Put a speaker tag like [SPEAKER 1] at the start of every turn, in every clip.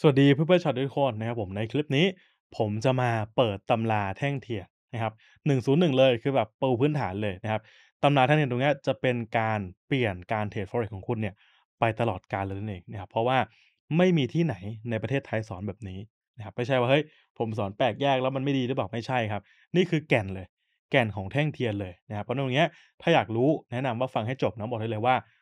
[SPEAKER 1] สวัสดีเพื่อนๆชาวทุกคนนะครับผมในคลิปนี้ ผมจะมาเปิดตำราแท่งเทียนนะครับ101 เลยคือแบบปูพื้นฐานเลยนะครับตำราแท่งเทียนตรงนี้จะเป็นการเปลี่ยนการเทรดฟอเร็กของคุณเนี่ยไปตลอดกาลเลยนั่นเองนะครับเพราะว่าไม่มีที่ไหนในประเทศไทยสอนแบบนี้นะครับไม่ใช่ว่าเฮ้ยผมสอนแปลกแยกแล้วมันไม่ดีหรือเปล่าไม่ใช่ครับนี่คือแก่นเลยแก่นของแท่งเทียนเลยนะครับเพราะตรงนี้ถ้าอยากรู้แนะนำว่าฟังให้จบนะบอกได้เลยว่า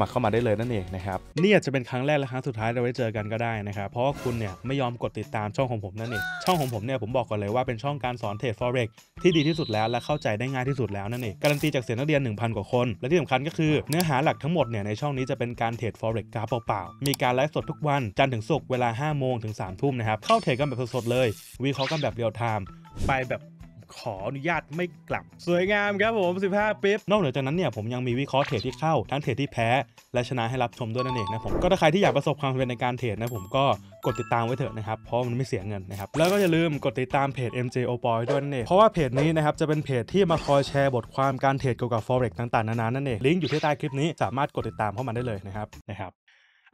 [SPEAKER 1] มัครเข้ามาได้เลยนั่นเองนะครับ นี่อาจจะเป็นครั้งแรก และครั้งสุดท้ายเราไว้เจอกันก็ได้นะครับ เพราะว่าคุณเนี่ยไม่ยอมกดติดตามช่องของผมนั่นเอง ช่องของผมเนี่ย ผมบอกก่อนเลยว่าเป็นช่องการสอนเทรดฟอเร็กที่ดีที่สุดแล้วและเข้าใจได้ง่ายที่สุดแล้วนั่นเองการันตีจากเสียนักเรียน1,000กว่าคน และที่สำคัญก็คือเนื้อหาหลักทั้งหมดเนี่ยในช่องนี้จะเป็นการเทรดอเร็กกราฟเปล่าๆมีการไลฟ์สดทุกวันจันทร์ถึงศุกร์เวลา5โมงถึง3ทุ่มนะครับเข้าเทรดกันแบบสดๆเลย วิเคราะห์กันแบบเรียลไทม์ไปแบบขออนุญาตไม่กลับสวยงามครับผม 15ปิ๊บนอกเหนือจากนั้นเนี่ยผมยังมีวิเคราะห์เทรดที่เข้าทั้งเทรดที่แพ้ และชนะให้รับชมด้วยนั่นเองนะผม ก็ถ้าใครที่อยากประสบความสำเร็จในการเทรดนะผมก็กดติดตามไว้เถอะนะครับ เพราะมันไม่เสียเงินนะครับ แล้วก็อย่าลืมกดติดตามเพจ MJ o p o y ด้วยนั่นเองเพราะว่าเพจนี้นะครับจะเป็นเพจที่มาคอยแชร์บทความการเทรดเกี่ยวกับ forex ต่าง ๆ นานานั่นเองลิงก์อยู่ที่ใต้คลิปนี้สามารถกดติดตามเข้ามาได้เลยนะครับนะครับ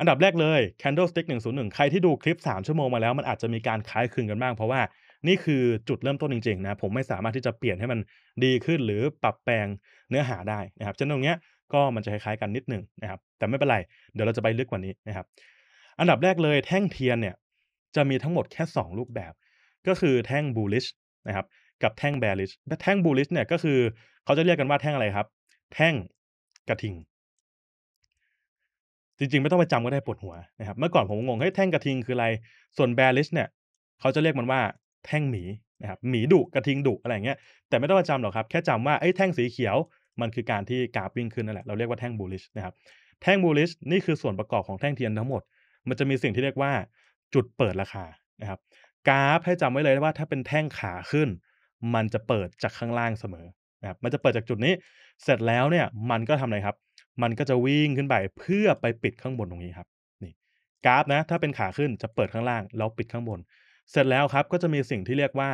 [SPEAKER 1] อันดับแรกเลย Candlestick 101ใครที่ดูคลิป 3 ชั่วโมงมาแล้วมันอาจจะมีการคล้ายคลึงกันบ้างเพราะว่านี่คือจุดเริ่มต้นจริงๆนะผมไม่สามารถที่จะเปลี่ยนให้มันดีขึ้น หรือปรับแปลงเนื้อหาได้นะครับฉะนั้นตรงเนี้ยก็มันจะคล้ายๆกันนิดหนึ่งนะครับ แต่ไม่เป็นไรเดี๋ยวเราจะไปลึกกว่านี้นะครับ อันดับแรกเลยแท่งเทียนเนี่ย จะมีทั้งหมดแค่ 2 รูปแบบ ก็คือแท่งบูลิชนะครับกับแท่งแบริชแท่งบูลิชเนี่ยก็คือเขาจะเรียกกันว่าแท่งอะไรครับ แท่งกระทิง จริงๆไม่ต้องไปจำก็ได้ปวดหัวนะครับเมื่อก่อนผมงงเฮ้ยแท่งกระทิงคืออะไรส่วนแบริชเนี่ยเขาจะเรียกมันว่าแท่งหมีนะครับหมีดุกระทิงดุอะไรเงี้ยแต่ไม่ต้องจำหรอกครับแค่จำว่าไอ้แท่งสีเขียว มันคือการที่กราฟวิ่งขึ้นนั่นแหละเราเรียกว่าแท่งบูลลิชนะครับแท่งบูลลิชนี่คือส่วนประกอบของแท่งเทียนทั้งหมด มันจะมีสิ่งที่เรียกว่า จุดเปิดราคานะครับกราฟให้จำไว้เลยว่า ถ้าเป็นแท่งขาขึ้น มันจะเปิดจากข้างล่างเสมอนะครับมันจะเปิดจากจุดนี้ เสร็จแล้วเนี่ยมันก็ทาอะไรครับมันก็จะวิ่งขึ้นไปเพื่อไปปิดข้างบนตรงนี้ครับนี่กราฟนะถ้าเป็นขาขึ้นจะเปิดข้างล่างแล้วปิดข้างบนเสร็จแล้วครับก็จะมีสิ่งที่เรียกว่า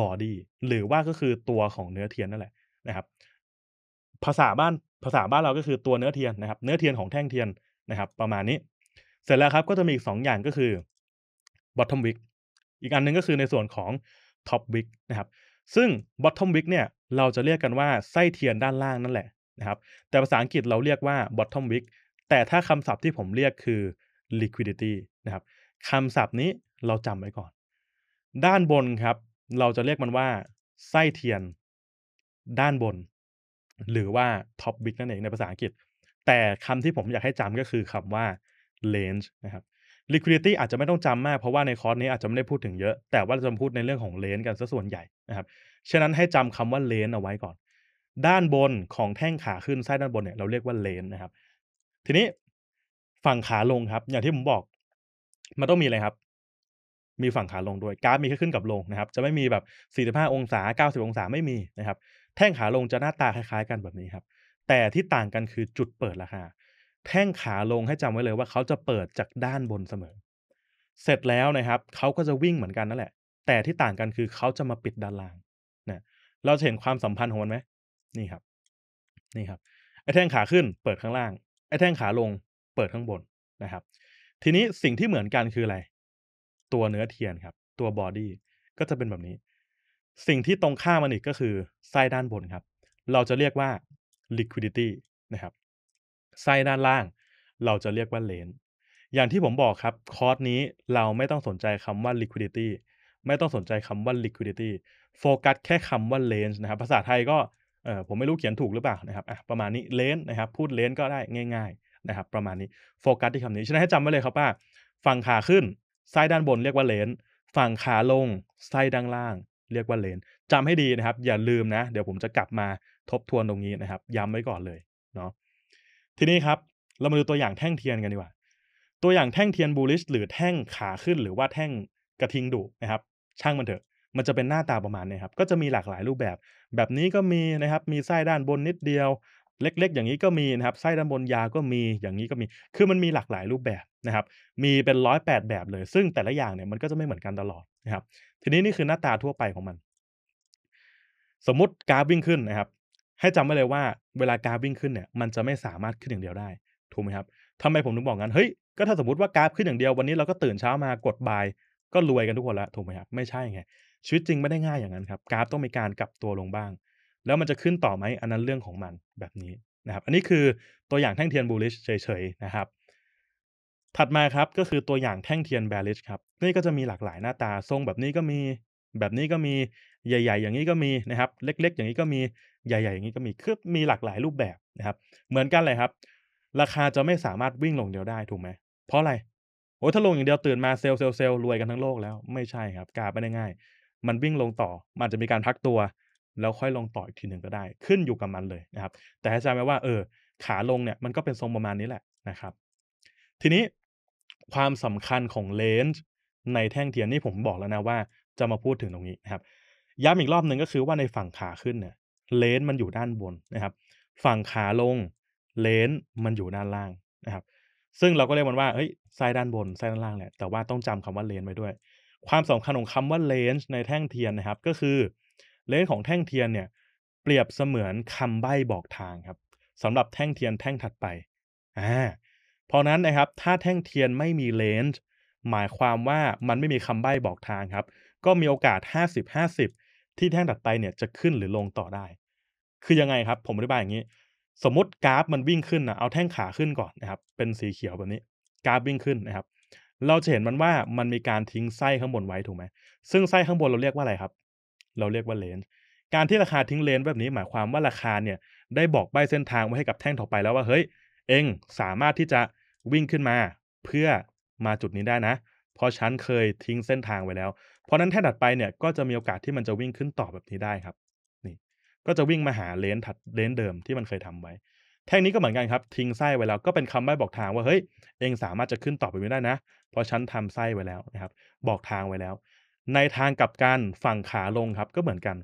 [SPEAKER 1] บอดี้หรือว่าก็คือตัวของเนื้อเทียนนั่นแหละนะครับ ภาษาบ้านภาษาบ้านเราก็คือตัวเนื้อเทียนนะครับ เนื้อเทียนของแท่งเทียนนะครับ ประมาณนี้ เสร็จแล้วครับก็จะมีอีกสองอย่างก็คือบอททอมวิกอีกอันนึงก็คือในส่วนของท็อปวิกนะครับซึ่งบอททอมวิกเนี่ยเราจะเรียกกันว่าไส้เทียนด้านล่างนั่นแหละนะครับ แต่ภาษาอังกฤษเราเรียกว่าบอททอมวิกแต่ถ้าคำศัพท์ที่ผมเรียกคือ liquidity นะครับคำศัพท์นี้เราจำไว้ก่อนด้านบนครับ เราจะเรียกมันว่า ไส้เทียน ด้านบน หรือว่าท็อปบิกนั่นเองในภาษาอังกฤษ แต่คำที่ผมอยากให้จำก็คือคำว่า range นะครับ liquidity อาจจะไม่ต้องจำมาก เพราะว่าในคอร์สนี้อาจจะไม่ได้พูดถึงเยอะ แต่ว่าเราจะพูดในเรื่องของ range กันซะส่วนใหญ่นะครับ ฉะนั้นให้จำคำว่า range เอาไว้ก่อน ด้านบนของแท่งขาขึ้นไส้ด้านบนเนี่ยเราเรียกว่า range นะครับ ทีนี้ฝั่งขาลงครับ อย่างที่ผมบอกมันต้องมีอะไรครับมีฝั่งขาลงด้วยกราฟมีแค่ขึ้นกับลงนะครับ จะไม่มีแบบ 45 องศา 90 องศาไม่มีนะครับ แท่งขาลงจะหน้าตาคล้าย ๆ กันแบบนี้ครับ แต่ที่ต่างกันคือจุดเปิดราคา แท่งขาลงให้จำไว้เลยว่าเขาจะเปิดจากด้านบนเสมอ เสร็จแล้วนะครับเขาก็จะวิ่งเหมือนกันนั่นแหละ แต่ที่ต่างกันคือเขาจะมาปิดด้านล่างนะเราจะเห็นความสัมพันธ์ของมันไหม นี่ครับ นี่ครับ ไอ้แท่งขาขึ้นเปิดข้างล่าง ไอ้แท่งขาลงเปิดข้างบนนะครับ ทีนี้สิ่งที่เหมือนกันคืออะไรตัวเนื้อเทียนครับ ตัวบอดี้ก็จะเป็นแบบนี้ สิ่งที่ตรงข้ามมันอีกก็คือไส้ด้านบนครับ เราจะเรียกว่า liquidity นะครับไส้ด้านล่าง เราจะเรียกว่าเลนอย่างที่ผมบอกครับคอร์สนี้เราไม่ต้องสนใจคำว่า liquidity ไม่ต้องสนใจคำว่า liquidity โฟกัสแค่คำว่าเลนนะครับ ภาษาไทยก็เออผมไม่รู้เขียนถูกหรือเปล่านะครับอ่ะประมาณนี้เลนนะครับพูดเลนก็ได้ง่าย ๆนะครับ ประมาณนี้โฟกัสที่คำนี้ฉะนั้นให้จำไว้เลยครับว่าฝั่งขาขึ้นไส้ด้านบนเรียกว่าเลน ฝั่งขาลงไส้ด้านล่าง เรียกว่าเลนจำให้ดีนะครับ อย่าลืมนะ เดี๋ยวผมจะกลับมาทบทวนตรงนี้นะครับย้ำไว้ก่อนเลยเนาะทีนี้ครับ เรามาดูตัวอย่างแท่งเทียนกันดีกว่า ตัวอย่างแท่งเทียนบูลิช หรือแท่งขาขึ้นหรือว่าแท่งกระทิงดุนะครับ ช่างมันเถอะ มันจะเป็นหน้าตาประมาณนี้ครับ ก็จะมีหลากหลายรูปแบบ แบบนี้ก็มีนะครับมีไส้ด้านบนนิดเดียวเล็กๆ อย่างนี้ก็มีนะครับไส้ด้านบนยาก็มี อย่างนี้ก็มี คือมันมีหลากหลายรูปแบบนะครับ มีเป็นร้อยแปดแบบเลย ซึ่งแต่ละอย่างเนี่ยมันก็จะไม่เหมือนกันตลอดนะครับ ทีนี้นี่คือหน้าตาทั่วไปของมัน สมมติกรารวิ่งขึ้นนะครับ ให้จำไว้เลยว่าเวลากรารวิ่งขึ้นเนี่ยมันจะไม่สามารถขึ้นอย่างเดียวได้ ถูกไหมครับทำไมผมถึงบอกงั้น เฮ้ย ก็ถ้าสมมติว่ากรารขึ้นอย่างเดียววันนี้เราก็ตื่นเช้ามากดบาย ก็รวยกันทุกคนละถูกไหมครับ ไม่ใช่ไง ชีวิตจริงไม่ได้ง่ายอย่างนั้นครับการต้องมีการกลับตัวลงบ้างแล้วมันจะขึ้นต่อไหมอันนั้นเรื่องของมันแบบนี้นะครับอันนี้คือตัวอย่างแท่งเทียนบูลิชเฉยๆนะครับ ถัดมาครับก็คือตัวอย่างแท่งเทียนแบลิชครับนี่ก็จะมีหลากหลายหน้าตาทรงแบบนี้ก็มี แบบนี้ก็มีใหญ่ ๆ อย่างนี้ก็มีนะครับ เล็กๆอย่างนี้ก็มีใหญ่ ๆ อย่างนี้ก็มีคือมีหลากหลายรูปแบบนะครับ เหมือนกันเลยครับ ราคาจะไม่สามารถวิ่งลงเดียวได้ถูกไหมเพราะอะไรโอ้ถ้าลงอย่างเดียวตื่นมาเซลล์เซลล์เซลล์รวยกันทั้งโลกแล้วไม่ใช่ครับกาไม่ได้ง่ายมันวิ่งลงต่อมันจะมีการพักตัวแล้วค่อยลงต่ออีกทีหนึ่งก็ได้ ขึ้นอยู่กับมันเลยนะครับ แต่ให้จำไว้ว่าเออขาลงเนี่ยมันก็เป็นทรงประมาณนี้แหละนะครับ ทีนี้ความสำคัญของเลนส์ในแท่งเทียนนี่ผมบอกแล้วนะว่า จะมาพูดถึงตรงนี้นะครับย้ำอีกรอบหนึ่งก็คือว่าในฝั่งขาขึ้นเนี่ยเลนส์มันอยู่ด้านบนนะครับ ฝั่งขาลงเลนส์มันอยู่ด้านล่างนะครับ ซึ่งเราก็เรียกมันว่าเฮ้ยซ้ายด้านบนซ้ายด้านล่างแหละ แต่ว่าต้องจำคำว่าเลนส์ไว้ด้วย ความสำคัญของคำว่าเลนส์ในแท่งเทียนนะครับก็คือเลนส์ของแท่งเทียนเนี่ย เปรียบเสมือนคำใบ้บอกทางครับสำหรับแท่งเทียนแท่งถัดไปอ่าเพราะนั้นนะครับถ้าแท่งเทียนไม่มีเลนส์หมายความว่ามันไม่มีคำใบ้บอกทางครับ ก็มีโอกาส 50-50 ที่แท่งถัดไปเนี่ยจะขึ้นหรือลงต่อได้ คือยังไงครับผมอธิบายอย่างนี้ สมมติกราฟมันวิ่งขึ้นนะเอาแท่งขาขึ้นก่อนนะครับ เป็นสีเขียวแบบนี้ กราฟวิ่งขึ้นนะครับ เราจะเห็นมันว่ามันมีการทิ้งไส้ข้างบนไว้ถูกไหมซึ่งไส้ข้างบนเราเรียกว่าอะไรครับเราเรียกว่าเลนส์การที่ราคาทิ้งเลนส์แบบนี้หมายความว่าราคาเนี่ยได้บอกใบเส้นทางไว้ให้กับแท่งต่อไปแล้วว่าเฮ้ยเองสามารถที่จะวิ่งขึ้นมา เพื่อมาจุดนี้ได้นะ เพราะฉันเคยทิ้งเส้นทางไว้แล้ว เพราะนั้นแท่งถัดไปเนี่ย ก็จะมีโอกาสที่มันจะวิ่งขึ้นต่อแบบนี้ได้ครับ นี่ ก็จะวิ่งมาหาเลนส์ถัดเลนส์เดิมที่มันเคยทำไว้ แท่งนี้ก็เหมือนกันครับ ทิ้งไส้ไว้แล้วก็เป็นคำใบ้บอกทางว่าเฮ้ยเองสามารถจะขึ้นต่อไปไม่ได้นะ เพราะฉันทำไส้ไว้แล้วนะครับบอกทางไว้แล้วในทางกลับกันฝั่งขาลงครับก็เหมือนกัน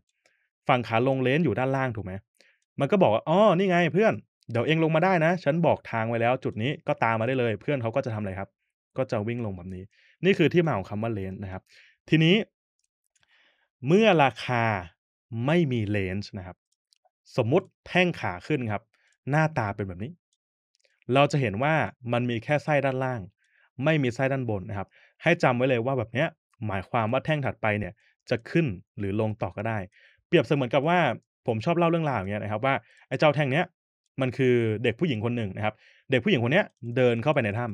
[SPEAKER 1] ฝั่งขาลงเลนอยู่ด้านล่างถูกไหมมันก็บอกว่าอ๋อนี่ไงเพื่อน เดี๋ยวเองลงมาได้นะ ฉันบอกทางไว้แล้วจุดนี้ก็ตามมาได้เลย เพื่อนเขาก็จะทำอะไรครับ ก็จะวิ่งลงแบบนี้ นี่คือที่มาของคำว่าเลนนะครับ ทีนี้ เมื่อราคาไม่มีเลนส์นะครับ สมมุติแท่งขาขึ้นครับ หน้าตาเป็นแบบนี้ เราจะเห็นว่ามันมีแค่ไส้ด้านล่าง ไม่มีไส้ด้านบนนะครับ ให้จำไว้เลยว่าแบบเนี้ยหมายความว่าแท่งถัดไปเนี่ยจะขึ้นหรือลงต่อก็ได้ เปรียบเสมือนกับว่าผมชอบเล่าเรื่องราวอย่างเงี้ยนะครับ ว่าไอ้เจ้าแท่งเนี้ยมันคือเด็กผู้หญิงคนหนึ่งนะครับ เด็กผู้หญิงคนเนี้ยเดินเข้าไปในถ้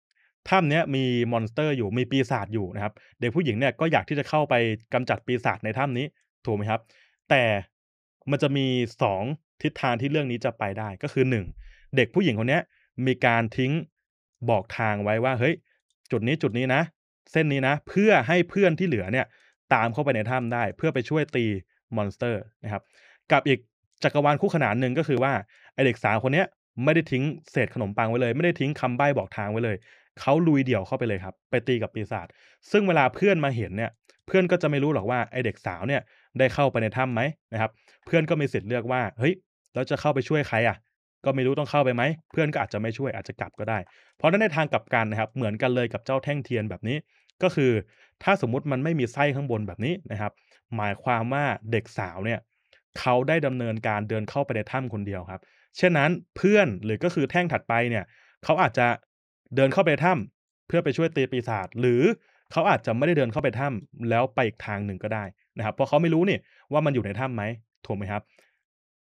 [SPEAKER 1] ำถ้ำเนี้ยมีมอนสเตอร์อยู่มีปีศาจอยู่นะครับ เด็กผู้หญิงเนี่ยก็อยากที่จะเข้าไปกำจัดปีศาจในถ้ำนี้ ถูกไหมครับ แต่มันจะมีสองทิศทางที่เรื่องนี้จะไปได้ก็คือหนึ่งเด็กผู้หญิงคนเนี้ยมีการทิ้งบอกทางไว้ว่าเฮ้ย จุดนี้จุดนี้นะเส้นนี้นะเพื่อให้เพื่อนที่เหลือเนี่ยตามเข้าไปในถ้ำได้ เพื่อไปช่วยตีมอนสเตอร์นะครับกับอีกจักรวาลคู่ขนานหนึ่งก็คือว่าไอเด็กสาวคนเนี้ยไม่ได้ทิ้งเศษขนมปังไว้เลยไม่ได้ทิ้งคำใบ้บอกทางไว้เลยเขาลุยเดี่ยวเข้าไปเลยครับไปตีกับปีศาจซึ่งเวลาเพื่อนมาเห็นเนี่ยเพื่อนก็จะไม่รู้หรอกว่าไอเด็กสาวเนี่ยได้เข้าไปในถ้ำไหมนะครับเพื่อนก็มีสิทธิ์เลือกว่าเฮ้ยเราจะเข้าไปช่วยใครอ่ะก็ไม่รู้ต้องเข้าไปไหมเพื่อนก็อาจจะไม่ช่วยอาจจะกลับก็ได้ เพราะนั้นในทางกลับกันนะครับ เหมือนกันเลยกับเจ้าแท่งเทียนแบบนี้ ก็คือถ้าสมมุติมันไม่มีไส้ข้างบนแบบนี้นะครับ หมายความว่าเด็กสาวเนี่ยเขาได้ดำเนินการเดินเข้าไปในถ้าคนเดียวครับเช่นนั้นเพื่อนหรือก็คือแท่งถัดไปเนี่ยเขาอาจจะเดินเข้าไปถ้าเพื่อไปช่วยตีปีศาจหรือเขาอาจจะไม่ได้เดินเข้าไปถ้าแล้วไปอีกทางหนึ่งก็ได้นะครับ เพราะเขาไม่รู้นี่ว่ามันอยู่ในถ้ำไหมถูกไหมครับ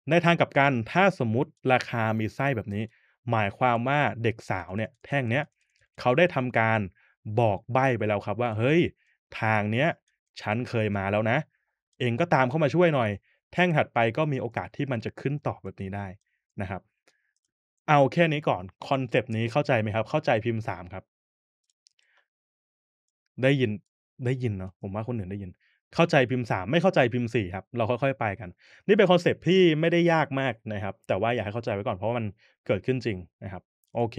[SPEAKER 1] ในทางกับการถ้าสมมติราคามีไส้แบบนี้ หมายความว่าเด็กสาวเนี่ยแท่งเนี้ยเขาได้ทำการบอกใบ้ไปแล้วครับ ว่า เฮ้ย ทางเนี้ยฉันเคยมาแล้วนะ เองก็ตามเข้ามาช่วยหน่อย แท่งถัดไปก็มีโอกาสที่มันจะขึ้นต่อแบบนี้ได้นะครับ เอาแค่นี้ก่อนคอนเซปต์นี้เข้าใจไหมครับ เข้าใจพิมพ์สามครับ ได้ยินได้ยินเนาะผมว่าคนอื่นได้ยินเข้าใจพิมพ์สามไม่เข้าใจพิมพ์สี่ครับเราค่อยๆไปกัน นี่เป็นคอนเซปต์ที่ไม่ได้ยากมากนะครับแต่ว่าอยากให้เข้าใจไว้ก่อนเพราะมันเกิดขึ้นจริงนะครับโอเค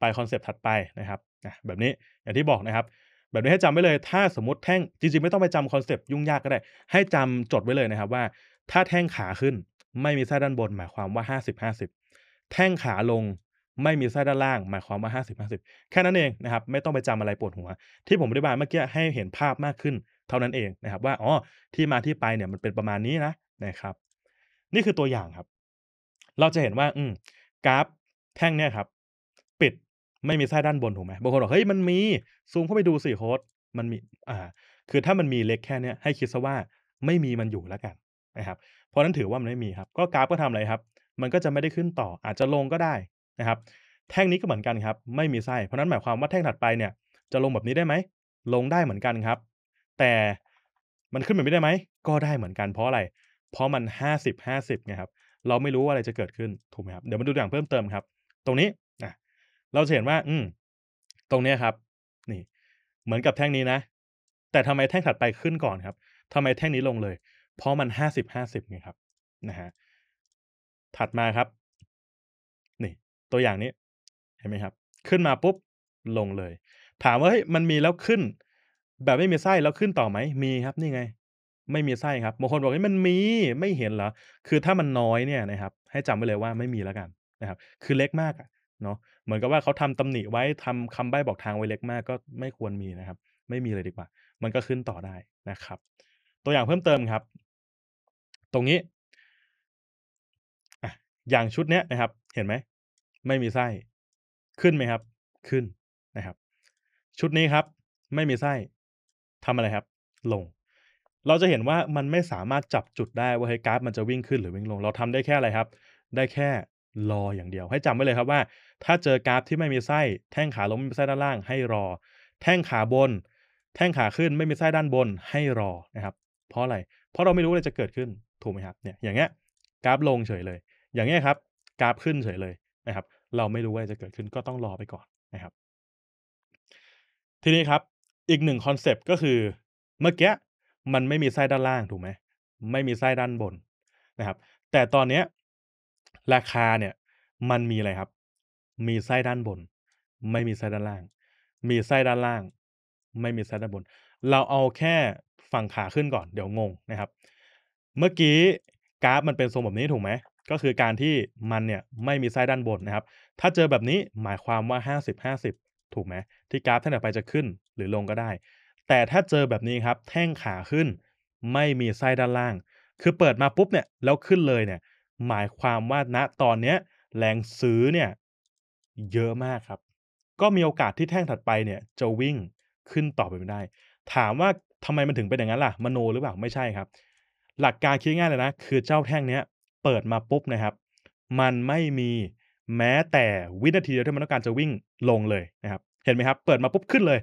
[SPEAKER 1] ไปคอนเซปต์ถัดไปนะครับแบบนี้อย่างที่บอกนะครับ แบบนี้ให้จำไว้เลยถ้าสมมติแท่งจริงๆไม่ต้องไปจำคอนเซปต์ยุ่งยากก็ได้ ให้จำจดไว้เลยนะครับว่าถ้าแท่งขาขึ้นไม่มีไส้ด้านบนหมายความว่า50 50 แท่งขาลงไม่มีไส้ด้านล่างหมายความว่า 50 50 แค่นั้นเองนะครับไม่ต้องไปจำอะไรปวดหัว ที่ผมอธิบายเมื่อกี้ให้เห็นภาพมากขึ้นเท่านั้นเองนะครับว่าอ๋อที่มาที่ไปเนี่ยมันเป็นประมาณนี้นะนะครับ นี่คือตัวอย่างครับ เราจะเห็นว่า อืมกราฟแท่งเนี่ยครับ ปิดไม่มีไส้ด้านบนถูกไหมบางคนบอกเฮ้ยมันมีซูมเข้าไปดูสิโค้ดมันมี อ่า คือถ้ามันมีเล็กแค่เนี้ยให้คิดซะว่า ไม่มีมันอยู่แล้วกันนะครับ เพราะนั้นถือว่ามันไม่มีครับ ก็กราฟก็ทำอะไรครับ มันก็จะไม่ได้ขึ้นต่อ อาจจะลงก็ได้นะครับ แท่งนี้ก็เหมือนกันครับ ไม่มีไส้เพราะนั้นหมายความว่าแท่งถัดไปเนี่ย จะลงแบบนี้ได้ไหม ลงได้เหมือนกันครับแต่ มันขึ้นบบไม่ได้ไหม ก็ได้เหมือนกันเพราะอะไรเพราะมันห้าสิบห้าสิบไงครับ เราไม่รู้ว่าอะไรจะเกิดขึ้นถูกไหมครับเดี๋ยวมาดูตัวอย่างเพิ่มเติมครับ ตรงนี้นะเราจะเห็นว่า อืม ตรงเนี้ยครับ นี่ เหมือนกับแท่งนี้นะแต่ทำไมแท่งถัดไปขึ้นก่อนครับ ทำไมแท่งนี้ลงเลยเพราะมันห้าสิบห้าสิบไงครับ นะฮะถัดมาครับ นี่ ตัวอย่างนี้ เห็นไหมครับ ขึ้นมาปุ๊บลงเลย ถามว่าเฮ้ยมันมีแล้วขึ้นแบบไม่มีไส้แล้วขึ้นต่อไหมมีครับนี่ไง ไม่มีไส้ครับบางคนบอกว่ามันมีไม่เห็นเหรอคือถ้ามันน้อยเนี่ยนะครับ ให้จำไว้เลยว่าไม่มีแล้วกันนะครับ คือเล็กมากเนาะเหมือนกับว่าเขาทำตำหนิไว้ทำคำใบ้บอกทางไว้เล็กมากก็ไม่ควรมีนะครับ ไม่มีเลยดีกว่า มันก็ขึ้นต่อได้นะครับ ตัวอย่างเพิ่มเติมครับ ตรงนี้ออย่างชุดเนี้ยนะครับ เห็นไหมไม่มีไส้ขึ้นไหมครับ ขึ้นนะครับ ชุดนี้ครับ ไม่มีไส้ทำอะไรครับ ลง เราจะเห็นว่ามันไม่สามารถจับจุดได้ว่าเฮ้ยกราฟ มันจะวิ่งขึ้นหรือวิ่งลง เราทำได้แค่อะไรครับ ได้แค่รออย่างเดียว ให้จำไว้เลยครับว่าถ้าเจอกราฟที่ไม่มีไส้แท่งขาลงไม่มีไส้ด้านล่าง ให้รอ แท่งขาบน แท่งขาขึ้นไม่มีไส้ด้านบน ให้รอนะครับ เพราะอะไร เพราะเราไม่รู้อะไรจะเกิดขึ้น ถูกไหมครับ เนี่ย อย่างเงี้ย กราฟลงเฉยเลย อย่างเงี้ยครับ กราฟขึ้นเฉยเลยนะครับ เราไม่รู้ว่าจะเกิดขึ้นก็ต้องรอไปก่อนนะครับ ทีนี้ครับอีกหนึ่งคอนเซปต์ก็คือเมื่อกี้มันไม่มีไส้ด้านล่างถูกไหมไม่มีไส้ด้านบนนะครับ แต่ตอนเนี้ยราคาเนี่ยมันมีอะไรครับ มีไส้ด้านบน ไม่มีไส้ด้านล่าง มีไส้ด้านล่าง ไม่มีไส้ด้านบน เราเอาแค่ฝั่งขาขึ้นก่อนเดี๋ยวงงนะครับ เมื่อกี้กราฟมันเป็นทรงแบบนี้ถูกไหมก็คือการที่มันเนี่ยไม่มีไส้ด้านบนนะครับ ถ้าเจอแบบนี้หมายความว่า50 50ถูกไหมที่กราฟแท่งต่อไปจะขึ้นหรือลงก็ได้ แต่ถ้าเจอแบบนี้ครับแท่งขาขึ้นไม่มีไส้ด้านล่าง คือเปิดมาปุ๊บเนี่ยแล้วขึ้นเลยเนี่ยหมายความว่าณตอนเนี้ยแรงซื้อเนี่ยเยอะมากครับ ก็มีโอกาสที่แท่งถัดไปเนี่ย จะวิ่งขึ้นต่อไปไม่ได้ ถามว่าทำไมมันถึงเป็นอย่างนั้นล่ะมโนหรือเปล่าไม่ใช่ครับ หลักการคิดง่ายเลยนะคือเจ้าแท่งเนี้ยเปิดมาปุ๊บนะครับ มันไม่มีแม้แต่วินาทีเดียวที่มันต้องการจะวิ่งลงเลยนะครับ เห็นไหมครับ เปิดมาปุ๊บขึ้นเลย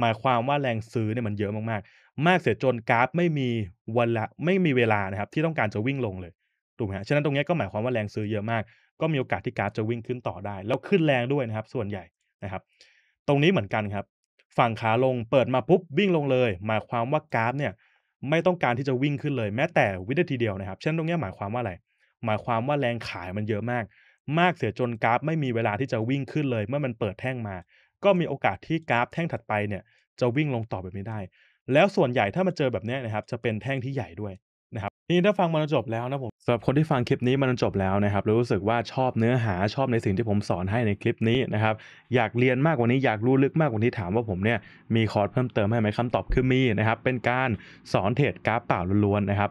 [SPEAKER 1] หมายความว่าแรงซื้อเนี่ยมันเยอะมากๆมากเสียจนกราฟไม่มีวันละ ไม่มีเวลานะครับ ที่ต้องการจะวิ่งลงเลยถูกไหมฮะฉะนั้นตรงนี้ก็หมายความว่าแรงซื้อเยอะมากก็มีโอกาสที่กราฟจะวิ่งขึ้นต่อได้ แล้วขึ้นแรงด้วยนะครับ ส่วนใหญ่นะครับ ตรงนี้เหมือนกันครับ ฝั่งขาลงเปิดมาปุ๊บวิ่งลงเลย หมายความว่ากราฟเนี่ย ไม่ต้องการที่จะวิ่งขึ้นเลย แม้แต่วินาทีเดียวนะครับฉะนั้นตรงนี้หมายความว่าอะไร หมายความว่าแรงขายมันเยอะมากมากเสียจนกราฟไม่มีเวลาที่จะวิ่งขึ้นเลยเมื่อมันเปิดแท่งมา ก็มีโอกาสที่กราฟแท่งถัดไปเนี่ย จะวิ่งลงต่อแบบนี้ได้ แล้วส่วนใหญ่ถ้ามาเจอแบบนี้นะครับจะเป็นแท่งที่ใหญ่ด้วยนะครับนี่ถ้าฟังมันจบแล้วนะผมสำหรับคนที่ฟังคลิปนี้มันจบแล้วนะครับรู้สึกว่าชอบเนื้อหาชอบในสิ่งที่ผมสอนให้ในคลิปนี้นะครับ อยากเรียนมากกว่านี้อยากรู้ลึกมากกว่านี้ถามว่าผมเนี่ยมีคอร์สเพิ่มเติมให้ไหมคำตอบคือมีนะครับเป็นการสอนเทรดกราฟเปล่าล้วนๆนะครับ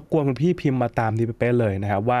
[SPEAKER 1] บกวนคุณพี่พิมพ์มาตามนี้เป๊ะเลยนะครับว่า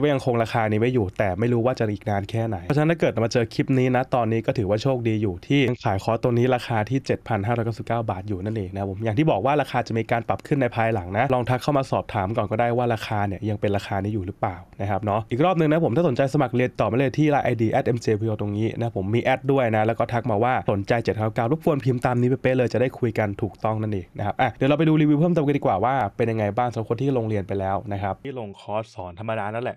[SPEAKER 1] ดว่ายังคงราคานี้ไว้อยู่แต่ไม่รู้ว่าจะอีกนานแค่ไหนเพราะฉะนั้นถ้าเกิดมาเจอคลิปนี้นะตอนนี้ก็ถือว่าโชคดีอยู่ที่ขายคอตัวนี้ราคาที่ 7,599บาทอยู่นั่นเองนะผมอย่างที่บอกว่าราคาจะมีการปรับขึ้นในภายหลังนะลองทักเข้ามาสอบถามก่อนก็ได้ว่าราคาเนี่ยยังเป็นราคานี้อยู่หรือเปล่านะครับเนาะอีกรอบนึงนะผมถ้าสนใจสมัครเรียนต่อมาเลยที่ไลน์ไอดีแอดเอ็มเจพีโอตรงนี้นะผมมีแอดด้วยนะแล้วก็ทักมาว่าสนใจ7จ็ดเก้ารบกวนพิมพ์ตามนี้ไปเป๊ะเลยจะได้คุยกันถูกต้องนั่นเองนะครับอ่ะเดี๋ยวเราไปดูรีวิวเพิ่มเติมกันดีกว่าว่าเป็นยังไงบ้างสำหรับคนที่ลงเรียนไปแล้วนะครับที่ลงคอร์สสอน ธรรมดานั่นแหละ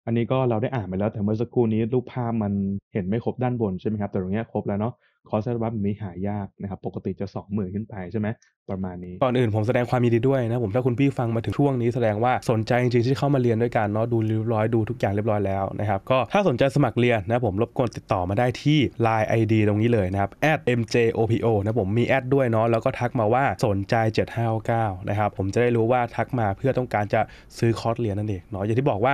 [SPEAKER 1] บอันนี้ก็เราได้อ่านไปแล้วแต่เมื่อสักครู่นี้รูปภาพมันเห็นไม่ครบด้านบนใช่ไหมครับแต่ตรงนี้ครบแล้วเนาะคอร์สอร์บัฟมนี้หายากนะครับปกติจะ20,000ขึ้นไปใช่ไหมประมาณนี้ก่อนอื่นผมแสดงความยินดีด้วยนะผมถ้าคุณพี่ฟังมาถึงช่วงนี้แสดงว่าสนใจจริงๆที่เข้ามาเรียนด้วยกันเนาะดูเรียบร้อยดูทุกอย่างเรียบร้อยแล้วนะครับก็ถ้าสนใจสมัครเรียนนะผมรบกวนติดต่อมาได้ที่ Line ID ตรงนี้เลยนะครับ @mjopo นะผมมีแอดด้วยเนาะแล้วก็ทักมาว่าสนใจ 7599นะครับผมจะได้รู้ว่าทักมาเพื่อต้องการจะซื้อคอร์สเรียนนั่นเองเนาะอย่างที่บอกว่า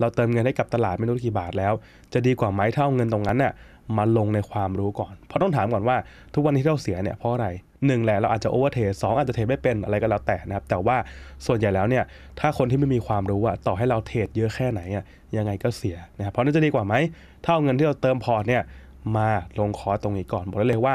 [SPEAKER 1] เราเติมเงินให้กับตลาดไม่รู้กี่บาทแล้วจะดีกว่าไหมถ้าเอาเงินตรงนั้นน่ยมาลงในความรู้ก่อนเพราะต้องถามก่อนว่าทุกวันที่เราเสียเนี่ยเพราะอะไรหนึ่งแหละเราอาจจะโอเวอร์เทรดสองอาจจะเทรดไม่เป็นอะไรก็แล้วแต่นะครับแต่ว่าส่วนใหญ่แล้วเนี่ยถ้าคนที่ไม่มีความรู้อะต่อให้เราเทรดเยอะแค่ไหนอะยังไงก็เสียนะครับเพราะนั่นจะดีกว่าไหมถ้าเอาเงินที่เราเติมพอร์ตเนี่ยมาลงคอตรงนี้ก่อนบอกได้เลยว่า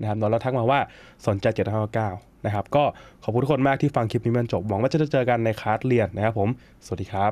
[SPEAKER 1] นะครับแล้วทักมาว่า สนใจ759นะครับ ก็ขอบคุณทุกคนมากที่ฟังคลิปนี้มันจบ หวังว่าจะเจอกันในคลาสเรียนนะครับผม สวัสดีครับ